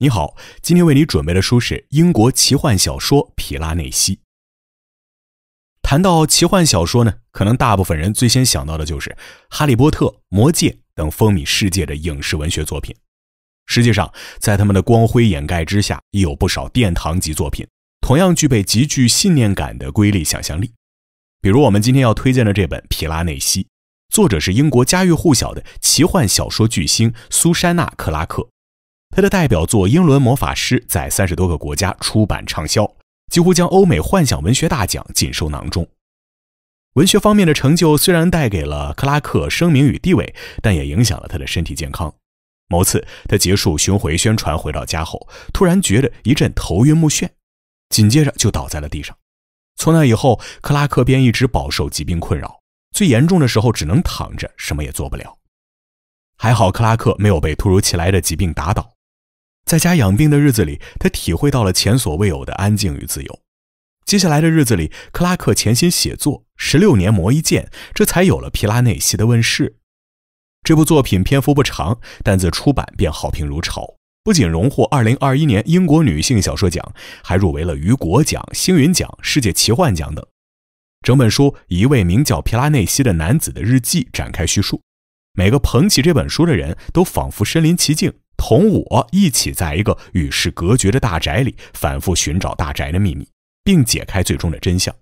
你好，今天为你准备的书是英国奇幻小说《皮拉内西》。谈到奇幻小说呢，可能大部分人最先想到的就是《哈利波特》《魔戒》等风靡世界的影视文学作品。实际上，在他们的光辉掩盖之下，也有不少殿堂级作品，同样具备极具信念感的瑰丽想象力。比如我们今天要推荐的这本《皮拉内西》，作者是英国家喻户晓的奇幻小说巨星苏珊娜·克拉克。他的代表作《英伦魔法师》在三十多个国家出版畅销，几乎将欧美幻想文学大奖尽收囊中。文学方面的成就虽然带给了克拉克声名与地位，但也影响了他的身体健康。某次，他结束巡回宣传回到家后，突然觉得一阵头晕目眩，紧接着就倒在了地上。从那以后，克拉克便一直饱受疾病困扰，最严重的时候只能躺着，什么也做不了。还好，克拉克没有被突如其来的疾病打倒。在家养病的日子里，他体会到了前所未有的安静与自由。接下来的日子里，克拉克潜心写作，十六年磨一剑，这才有了《皮拉内西》的问世。这部作品篇幅不长，但自出版便好评如潮，不仅荣获2021年英国女性小说奖，还入围了雨果奖、星云奖、世界奇幻奖等。整本书以一位名叫皮拉内西的男子的日记展开叙述，每个捧起这本书的人都仿佛身临其境。同我一起，在一个与世隔绝的大宅里，反复寻找大宅的秘密，并解开最终的真相。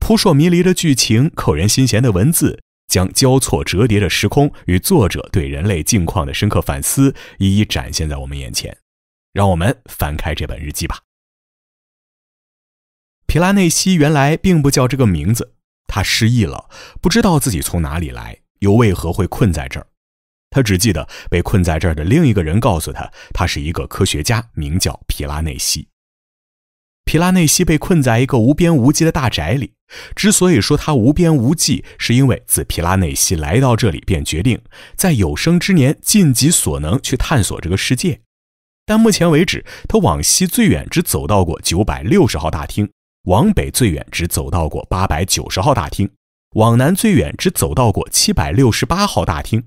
扑朔迷离的剧情，扣人心弦的文字，将交错折叠的时空与作者对人类境况的深刻反思一一展现在我们眼前。让我们翻开这本日记吧。皮拉内西原来并不叫这个名字，他失忆了，不知道自己从哪里来，又为何会困在这儿。他只记得被困在这儿的另一个人告诉他，他是一个科学家，名叫皮拉内西。皮拉内西被困在一个无边无际的大宅里。之所以说他无边无际，是因为自皮拉内西来到这里，便决定在有生之年尽己所能去探索这个世界。但目前为止，他往西最远只走到过九百六十号大厅，往北最远只走到过八百九十号大厅，往南最远只走到过七百六十八号大厅。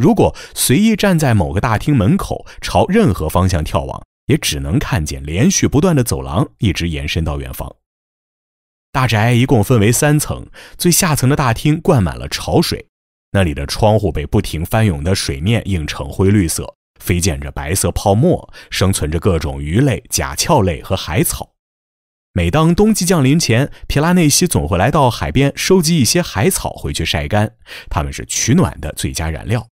如果随意站在某个大厅门口，朝任何方向眺望，也只能看见连续不断的走廊，一直延伸到远方。大宅一共分为三层，最下层的大厅灌满了潮水，那里的窗户被不停翻涌的水面映成灰绿色，飞溅着白色泡沫，生存着各种鱼类、甲壳类和海草。每当冬季降临前，皮拉内西总会来到海边收集一些海草回去晒干，它们是取暖的最佳燃料。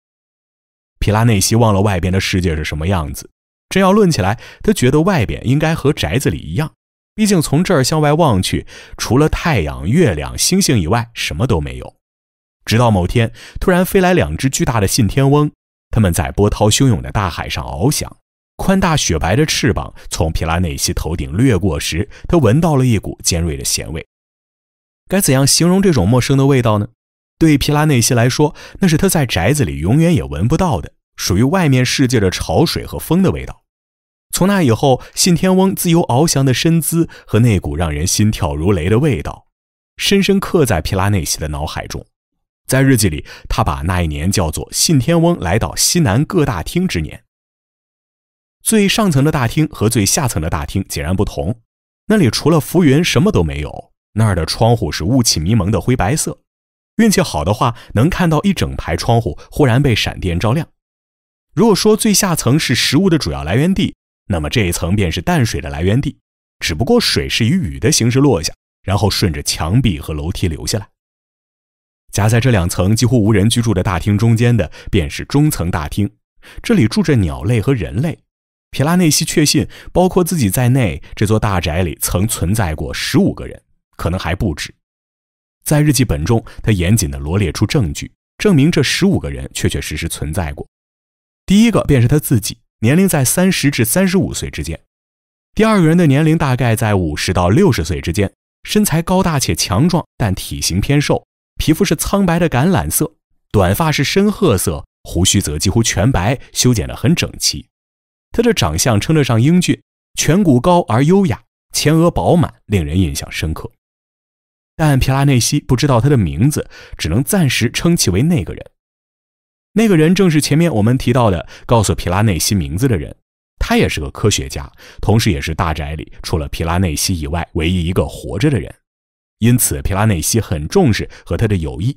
皮拉内西忘了外边的世界是什么样子。真要论起来，他觉得外边应该和宅子里一样，毕竟从这儿向外望去，除了太阳、月亮、星星以外，什么都没有。直到某天，突然飞来两只巨大的信天翁，它们在波涛汹涌的大海上翱翔，宽大雪白的翅膀从皮拉内西头顶掠过时，他闻到了一股尖锐的咸味。该怎样形容这种陌生的味道呢？对皮拉内西来说，那是他在宅子里永远也闻不到的，属于外面世界的潮水和风的味道。从那以后，信天翁自由翱翔的身姿和那股让人心跳如雷的味道，深深刻在皮拉内西的脑海中。在日记里，他把那一年叫做“信天翁来到西南各大厅之年”。最上层的大厅和最下层的大厅截然不同，那里除了浮云什么都没有，那儿的窗户是雾气迷蒙的灰白色。运气好的话，能看到一整排窗户忽然被闪电照亮。如果说最下层是食物的主要来源地，那么这一层便是淡水的来源地。只不过水是以雨的形式落下，然后顺着墙壁和楼梯流下来。夹在这两层几乎无人居住的大厅中间的，便是中层大厅。这里住着鸟类和人类。皮拉内西确信，包括自己在内，这座大宅里曾存在过十五个人，可能还不止。在日记本中，他严谨地罗列出证据，证明这十五个人确确实实存在过。第一个便是他自己，年龄在三十至三十五岁之间。第二个人的年龄大概在五十到六十岁之间，身材高大且强壮，但体型偏瘦，皮肤是苍白的橄榄色，短发是深褐色，胡须则几乎全白，修剪得很整齐。他的长相称得上英俊，颧骨高而优雅，前额饱满，令人印象深刻。但皮拉内西不知道他的名字，只能暂时称其为那个人。那个人正是前面我们提到的告诉皮拉内西名字的人，他也是个科学家，同时也是大宅里除了皮拉内西以外唯一一个活着的人。因此，皮拉内西很重视和他的友谊。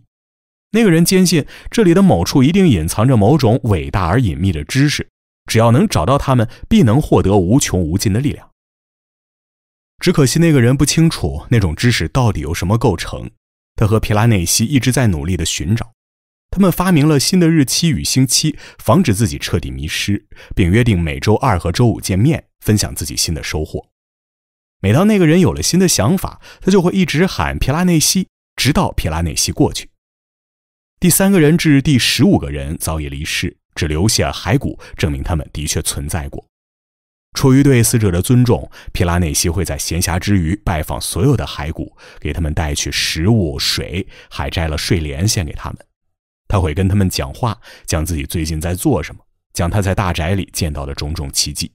那个人坚信这里的某处一定隐藏着某种伟大而隐秘的知识，只要能找到他们，必能获得无穷无尽的力量。只可惜那个人不清楚那种知识到底由什么构成。他和皮拉内西一直在努力地寻找。他们发明了新的日期与星期，防止自己彻底迷失，并约定每周二和周五见面，分享自己新的收获。每当那个人有了新的想法，他就会一直喊皮拉内西，直到皮拉内西过去。第三个人至第十五个人早已离世，只留下骸骨，证明他们的确存在过。出于对死者的尊重，皮拉内西会在闲暇之余拜访所有的骸骨，给他们带去食物、水，还摘了睡莲献给他们。他会跟他们讲话，讲自己最近在做什么，讲他在大宅里见到的种种奇迹。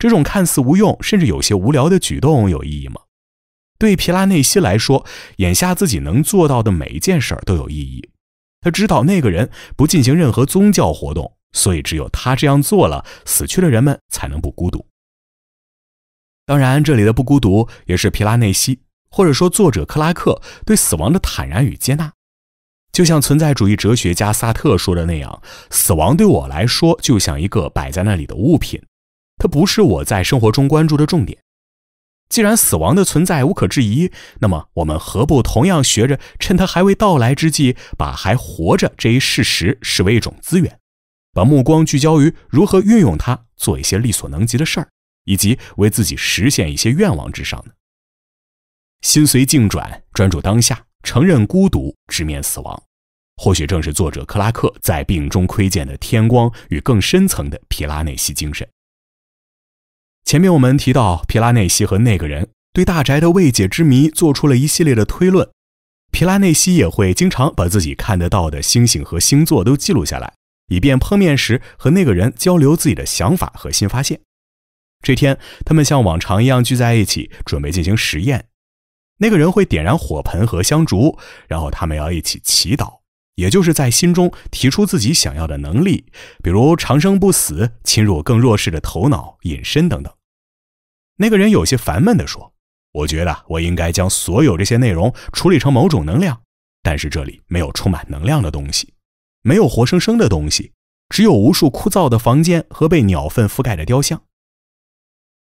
这种看似无用，甚至有些无聊的举动有意义吗？对皮拉内西来说，眼下自己能做到的每一件事儿都有意义。他知道那个人不进行任何宗教活动。所以，只有他这样做了，死去的人们才能不孤独。当然，这里的“不孤独”也是皮拉内西，或者说作者克拉克对死亡的坦然与接纳。就像存在主义哲学家萨特说的那样：“死亡对我来说，就像一个摆在那里的物品，它不是我在生活中关注的重点。既然死亡的存在无可置疑，那么我们何不同样学着趁它还未到来之际，把还活着这一事实视为一种资源？”把目光聚焦于如何运用它做一些力所能及的事儿，以及为自己实现一些愿望之上呢？心随境转，专注当下，承认孤独，直面死亡，或许正是作者克拉克在病中窥见的天光与更深层的皮拉内西精神。前面我们提到，皮拉内西和那个人对大宅的未解之谜做出了一系列的推论。皮拉内西也会经常把自己看得到的星星和星座都记录下来。以便碰面时和那个人交流自己的想法和新发现。这天，他们像往常一样聚在一起，准备进行实验。那个人会点燃火盆和香烛，然后他们要一起祈祷，也就是在心中提出自己想要的能力，比如长生不死、侵入更弱势的头脑、隐身等等。那个人有些烦闷地说：“我觉得我应该将所有这些内容处理成某种能量，但是这里没有充满能量的东西。”没有活生生的东西，只有无数枯燥的房间和被鸟粪覆盖的雕像。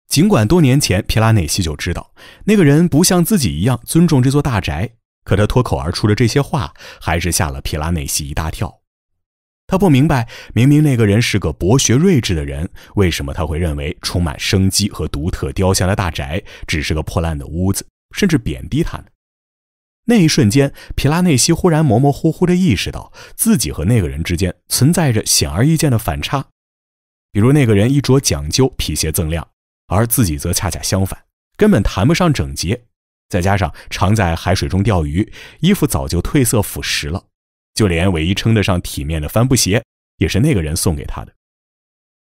尽管多年前皮拉内西就知道那个人不像自己一样尊重这座大宅，可他脱口而出的这些话还是吓了皮拉内西一大跳。他不明白，明明那个人是个博学睿智的人，为什么他会认为充满生机和独特雕像的大宅只是个破烂的屋子，甚至贬低他呢？那一瞬间，皮拉内西忽然模模糊糊地意识到，自己和那个人之间存在着显而易见的反差，比如那个人衣着讲究皮鞋锃亮，而自己则恰恰相反，根本谈不上整洁。再加上常在海水中钓鱼，衣服早就褪色腐蚀了，就连唯一称得上体面的帆布鞋，也是那个人送给他的。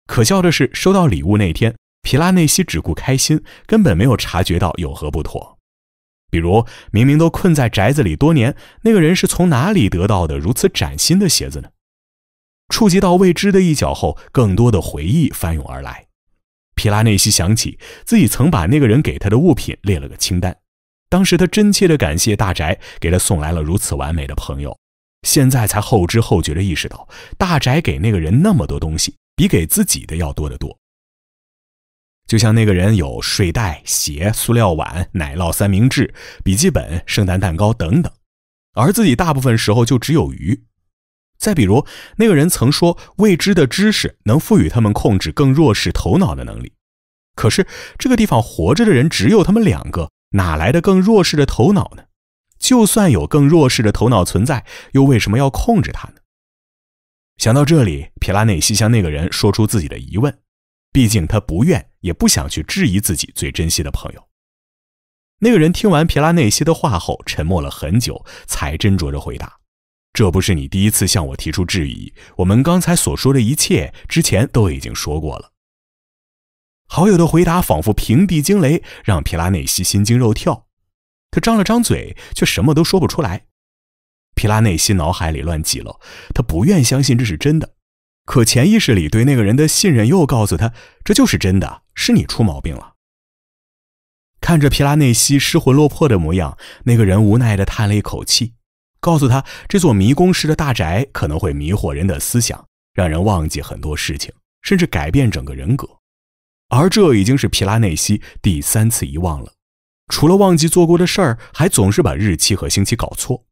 可笑的是，收到礼物那天，皮拉内西只顾开心，根本没有察觉到有何不妥。比如，明明都困在宅子里多年，那个人是从哪里得到的如此崭新的鞋子呢？触及到未知的一角后，更多的回忆翻涌而来。皮拉内西想起自己曾把那个人给他的物品列了个清单，当时他真切地感谢大宅给他送来了如此完美的朋友，现在才后知后觉地意识到，大宅给那个人那么多东西，比给自己的要多得多。就像那个人有睡袋、鞋、塑料碗、奶酪三明治、笔记本、圣诞蛋糕等等，而自己大部分时候就只有鱼。再比如，那个人曾说，未知的知识能赋予他们控制更弱势头脑的能力。可是，这个地方活着的人只有他们两个，哪来的更弱势的头脑呢？就算有更弱势的头脑存在，又为什么要控制他呢？想到这里，皮拉内西向那个人说出自己的疑问。毕竟，他不愿也不想去质疑自己最珍惜的朋友。那个人听完皮拉内西的话后，沉默了很久，才斟酌着回答：“这不是你第一次向我提出质疑。我们刚才所说的一切，之前都已经说过了。”好友的回答仿佛平地惊雷，让皮拉内西心惊肉跳。他张了张嘴，却什么都说不出来。皮拉内西脑海里乱极了，他不愿相信这是真的。可潜意识里对那个人的信任又告诉他，这就是真的，是你出毛病了。看着皮拉内西失魂落魄的模样，那个人无奈的叹了一口气，告诉他这座迷宫式的大宅可能会迷惑人的思想，让人忘记很多事情，甚至改变整个人格。而这已经是皮拉内西第三次遗忘了，除了忘记做过的事儿，还总是把日期和星期搞错，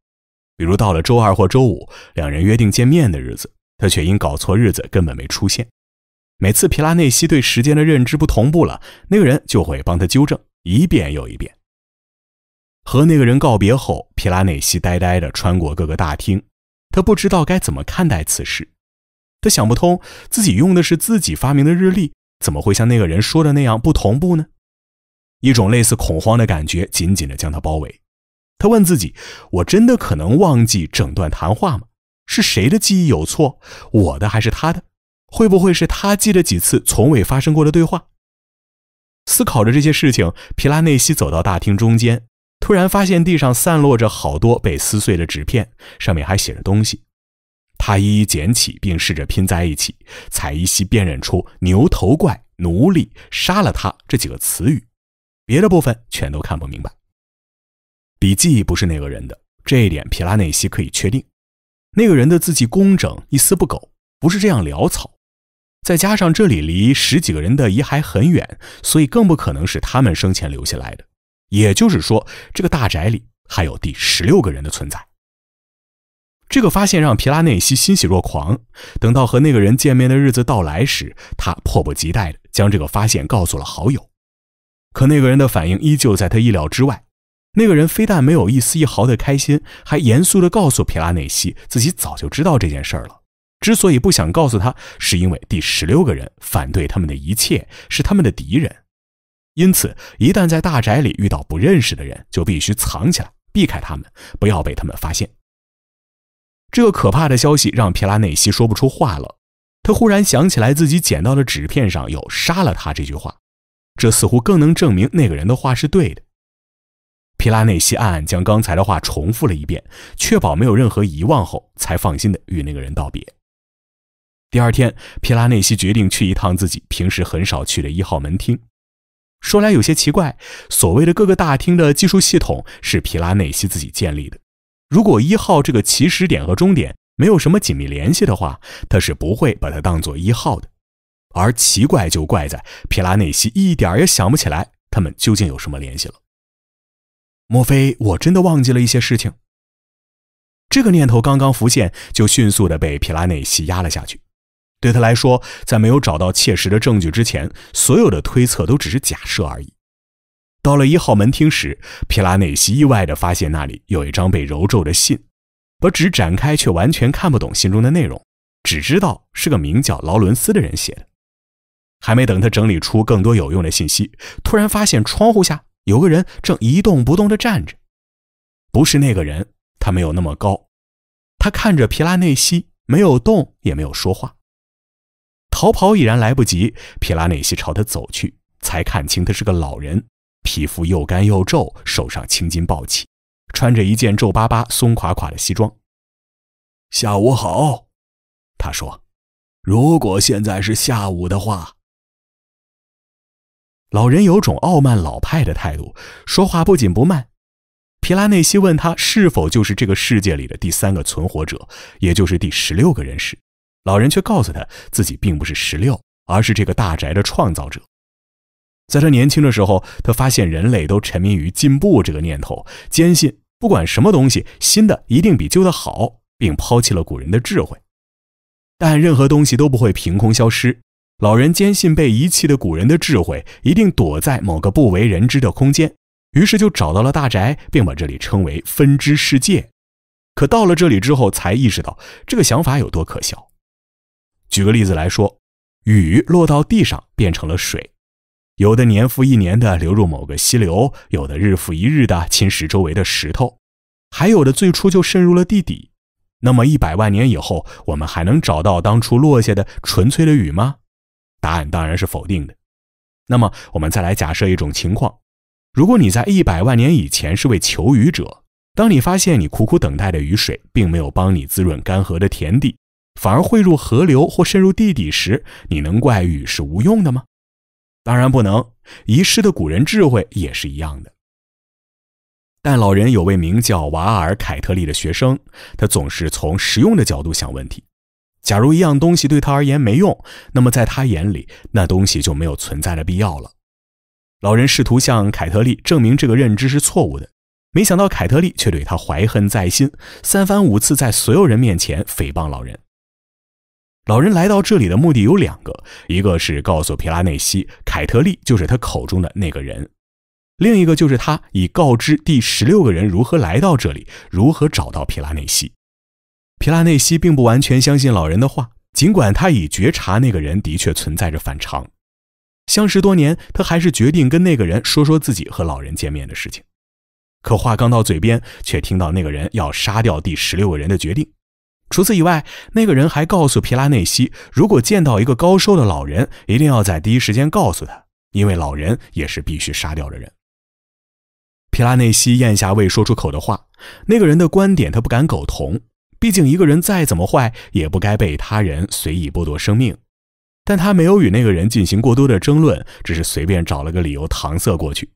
比如到了周二或周五，两人约定见面的日子。他却因搞错日子，根本没出现。每次皮拉内西对时间的认知不同步了，那个人就会帮他纠正，一遍又一遍。和那个人告别后，皮拉内西呆呆地穿过各个大厅，他不知道该怎么看待此事。他想不通，自己用的是自己发明的日历，怎么会像那个人说的那样不同步呢？一种类似恐慌的感觉紧紧地将他包围。他问自己：“我真的可能忘记整段谈话吗？”是谁的记忆有错？我的还是他的？会不会是他记了几次从未发生过的对话？思考着这些事情，皮拉内西走到大厅中间，突然发现地上散落着好多被撕碎的纸片，上面还写着东西。他一一捡起，并试着拼在一起，才依稀辨认出“牛头怪”“奴隶”“杀了他”这几个词语，别的部分全都看不明白。笔记不是那个人的，这一点皮拉内西可以确定。那个人的字迹工整，一丝不苟，不是这样潦草。再加上这里离十几个人的遗骸很远，所以更不可能是他们生前留下来的。也就是说，这个大宅里还有第十六个人的存在。这个发现让皮拉内西欣喜若狂。等到和那个人见面的日子到来时，他迫不及待地将这个发现告诉了好友。可那个人的反应依旧在他意料之外。那个人非但没有一丝一毫的开心，还严肃地告诉皮拉内西，自己早就知道这件事了。之所以不想告诉他，是因为第十六个人反对他们的一切，是他们的敌人。因此，一旦在大宅里遇到不认识的人，就必须藏起来，避开他们，不要被他们发现。这个可怕的消息让皮拉内西说不出话了。他忽然想起来，自己捡到的纸片上有“杀了他”这句话，这似乎更能证明那个人的话是对的。皮拉内西暗暗将刚才的话重复了一遍，确保没有任何遗忘后，才放心的与那个人道别。第二天，皮拉内西决定去一趟自己平时很少去的一号门厅。说来有些奇怪，所谓的各个大厅的技术系统是皮拉内西自己建立的。如果一号这个起始点和终点没有什么紧密联系的话，他是不会把它当做一号的。而奇怪就怪在皮拉内西一点也想不起来他们究竟有什么联系了。莫非我真的忘记了一些事情？这个念头刚刚浮现，就迅速的被皮拉内西压了下去。对他来说，在没有找到切实的证据之前，所有的推测都只是假设而已。到了一号门厅时，皮拉内西意外的发现那里有一张被揉皱的信，把纸展开，却完全看不懂信中的内容，只知道是个名叫劳伦斯的人写的。还没等他整理出更多有用的信息，突然发现窗户下。有个人正一动不动地站着，不是那个人，他没有那么高。他看着皮拉内西，没有动，也没有说话。逃跑已然来不及，皮拉内西朝他走去，才看清他是个老人，皮肤又干又皱，手上青筋暴起，穿着一件皱巴巴、松垮垮的西装。下午好，他说：“如果现在是下午的话。”老人有种傲慢老派的态度，说话不紧不慢。皮拉内西问他是否就是这个世界里的第三个存活者，也就是第十六个人时，老人却告诉他自己并不是十六，而是这个大宅的创造者。在他年轻的时候，他发现人类都沉迷于进步这个念头，坚信不管什么东西新的一定比旧的好，并抛弃了古人的智慧。但任何东西都不会凭空消失。老人坚信被遗弃的古人的智慧一定躲在某个不为人知的空间，于是就找到了大宅，并把这里称为分支世界。可到了这里之后，才意识到这个想法有多可笑。举个例子来说，雨落到地上变成了水，有的年复一年的流入某个溪流，有的日复一日的侵蚀周围的石头，还有的最初就渗入了地底。那么一百万年以后，我们还能找到当初落下的纯粹的雨吗？答案当然是否定的。那么，我们再来假设一种情况：如果你在一百万年以前是位求雨者，当你发现你苦苦等待的雨水并没有帮你滋润干涸的田地，反而汇入河流或渗入地底时，你能怪雨是无用的吗？当然不能。遗失的古人智慧也是一样的。但老人有位名叫瓦尔凯特利的学生，他总是从实用的角度想问题。假如一样东西对他而言没用，那么在他眼里，那东西就没有存在的必要了。老人试图向凯特利证明这个认知是错误的，没想到凯特利却对他怀恨在心，三番五次在所有人面前诽谤老人。老人来到这里的目的有两个：一个是告诉皮拉内西，凯特利就是他口中的那个人；另一个就是他已告知第十六个人如何来到这里，如何找到皮拉内西。皮拉内西并不完全相信老人的话，尽管他已觉察那个人的确存在着反常。相识多年，他还是决定跟那个人说说自己和老人见面的事情。可话刚到嘴边，却听到那个人要杀掉第十六个人的决定。除此以外，那个人还告诉皮拉内西，如果见到一个高寿的老人，一定要在第一时间告诉他，因为老人也是必须杀掉的人。皮拉内西咽下未说出口的话，那个人的观点他不敢苟同。毕竟，一个人再怎么坏，也不该被他人随意剥夺生命。但他没有与那个人进行过多的争论，只是随便找了个理由搪塞过去。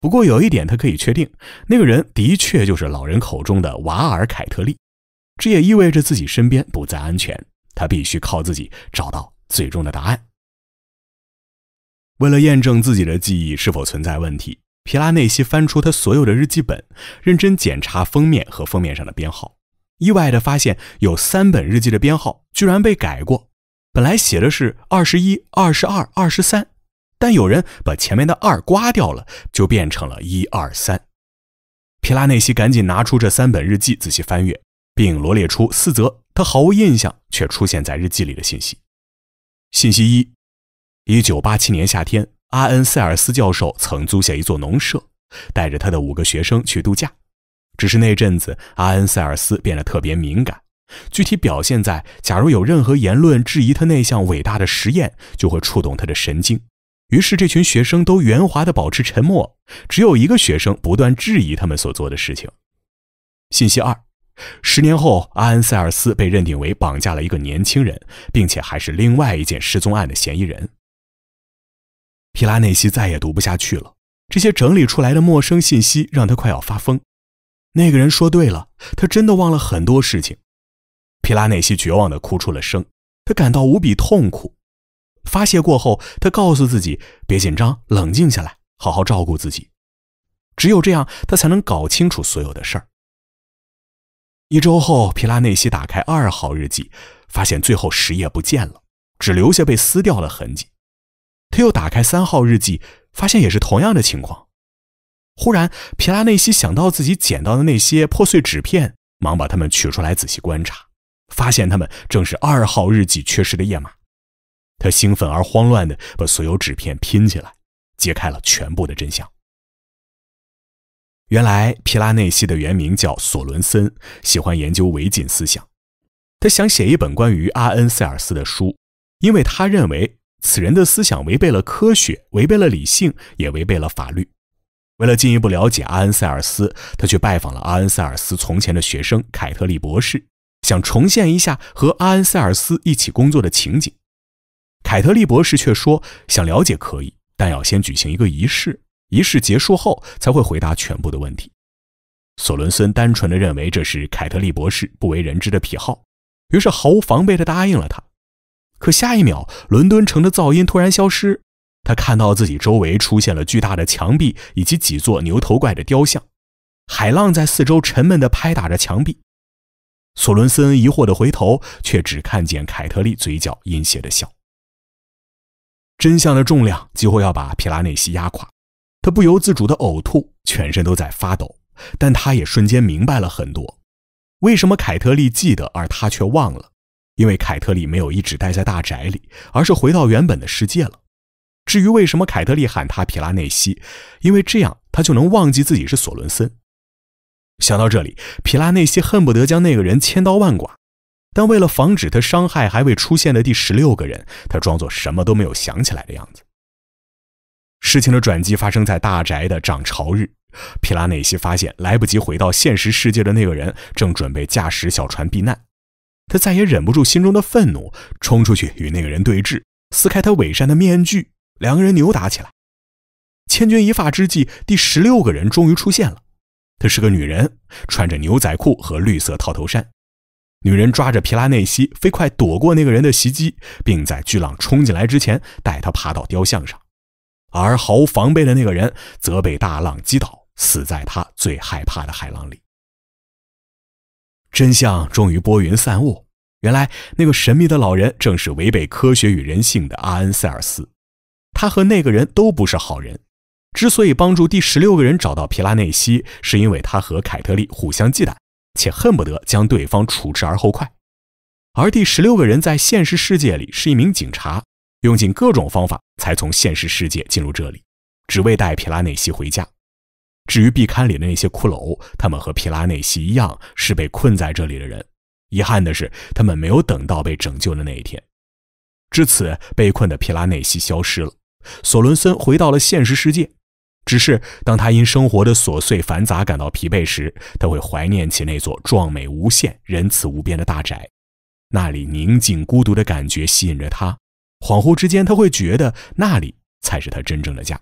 不过有一点，他可以确定，那个人的确就是老人口中的瓦尔凯特利。这也意味着自己身边不再安全，他必须靠自己找到最终的答案。为了验证自己的记忆是否存在问题，皮拉内西翻出他所有的日记本，认真检查封面和封面上的编号。意外地发现，有三本日记的编号居然被改过。本来写的是二十一、二十二、二十三，但有人把前面的“二”刮掉了，就变成了一二三。皮拉内西赶紧拿出这三本日记，仔细翻阅，并罗列出四则他毫无印象却出现在日记里的信息。信息一：一九八七年夏天，阿恩·塞尔斯教授曾租下一座农舍，带着他的五个学生去度假。只是那阵子，阿恩塞尔斯变得特别敏感，具体表现在，假如有任何言论质疑他那项伟大的实验，就会触动他的神经。于是，这群学生都圆滑地保持沉默，只有一个学生不断质疑他们所做的事情。信息二，十年后，阿恩塞尔斯被认定为绑架了一个年轻人，并且还是另外一件失踪案的嫌疑人。皮拉内西再也读不下去了，这些整理出来的陌生信息让他快要发疯。那个人说对了，他真的忘了很多事情。皮拉内西绝望地哭出了声，他感到无比痛苦。发泄过后，他告诉自己别紧张，冷静下来，好好照顾自己。只有这样，他才能搞清楚所有的事儿。一周后，皮拉内西打开二号日记，发现最后十页不见了，只留下被撕掉的痕迹。他又打开三号日记，发现也是同样的情况。忽然，皮拉内西想到自己捡到的那些破碎纸片，忙把它们取出来仔细观察，发现它们正是二号日记缺失的页码。他兴奋而慌乱地把所有纸片拼起来，揭开了全部的真相。原来，皮拉内西的原名叫索伦森，喜欢研究唯心思想。他想写一本关于阿恩·塞尔斯的书，因为他认为此人的思想违背了科学，违背了理性，也违背了法律。为了进一步了解阿恩·塞尔斯，他去拜访了阿恩·塞尔斯从前的学生凯特利博士，想重现一下和阿恩·塞尔斯一起工作的情景。凯特利博士却说：“想了解可以，但要先举行一个仪式，仪式结束后才会回答全部的问题。”索伦森单纯的认为这是凯特利博士不为人知的癖好，于是毫无防备地答应了他。可下一秒，伦敦城的噪音突然消失。他看到自己周围出现了巨大的墙壁，以及几座牛头怪的雕像。海浪在四周沉闷地拍打着墙壁。索伦森疑惑地回头，却只看见凯特丽嘴角阴邪的笑。真相的重量几乎要把皮拉内西压垮，他不由自主地呕吐，全身都在发抖。但他也瞬间明白了很多：为什么凯特丽记得，而他却忘了？因为凯特丽没有一直待在大宅里，而是回到原本的世界了。至于为什么凯特利喊他皮拉内西，因为这样他就能忘记自己是索伦森。想到这里，皮拉内西恨不得将那个人千刀万剐，但为了防止他伤害还未出现的第十六个人，他装作什么都没有想起来的样子。事情的转机发生在大宅的涨潮日，皮拉内西发现来不及回到现实世界的那个人正准备驾驶小船避难，他再也忍不住心中的愤怒，冲出去与那个人对峙，撕开他伪善的面具。两个人扭打起来，千钧一发之际，第十六个人终于出现了。她是个女人，穿着牛仔裤和绿色套头衫。女人抓着皮拉内西，飞快躲过那个人的袭击，并在巨浪冲进来之前带他爬到雕像上。而毫无防备的那个人则被大浪击倒，死在他最害怕的海浪里。真相终于拨云散雾，原来那个神秘的老人正是违背科学与人性的阿恩塞尔斯。他和那个人都不是好人。之所以帮助第十六个人找到皮拉内西，是因为他和凯特利互相忌惮，且恨不得将对方处置而后快。而第十六个人在现实世界里是一名警察，用尽各种方法才从现实世界进入这里，只为带皮拉内西回家。至于壁龛里的那些骷髅，他们和皮拉内西一样是被困在这里的人。遗憾的是，他们没有等到被拯救的那一天。至此，被困的皮拉内西消失了。索伦森回到了现实世界，只是当他因生活的琐碎繁杂感到疲惫时，他会怀念起那座壮美无限、仁慈无边的大宅，那里宁静孤独的感觉吸引着他。恍惚之间，他会觉得那里才是他真正的家。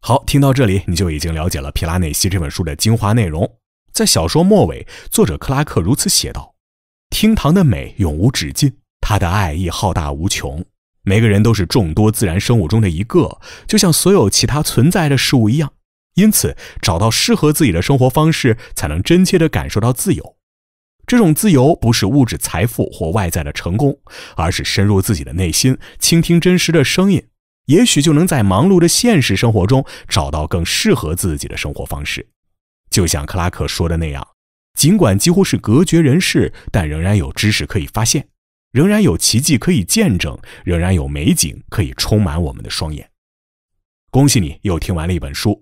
好，听到这里，你就已经了解了皮拉内西这本书的精华内容。在小说末尾，作者克拉克如此写道：“厅堂的美永无止境，他的爱意浩大无穷。”每个人都是众多自然生物中的一个，就像所有其他存在的事物一样。因此，找到适合自己的生活方式，才能真切地感受到自由。这种自由不是物质财富或外在的成功，而是深入自己的内心，倾听真实的声音。也许就能在忙碌的现实生活中找到更适合自己的生活方式。就像克拉克说的那样，尽管几乎是隔绝人世，但仍然有知识可以发现。仍然有奇迹可以见证，仍然有美景可以充满我们的双眼。恭喜你又听完了一本书。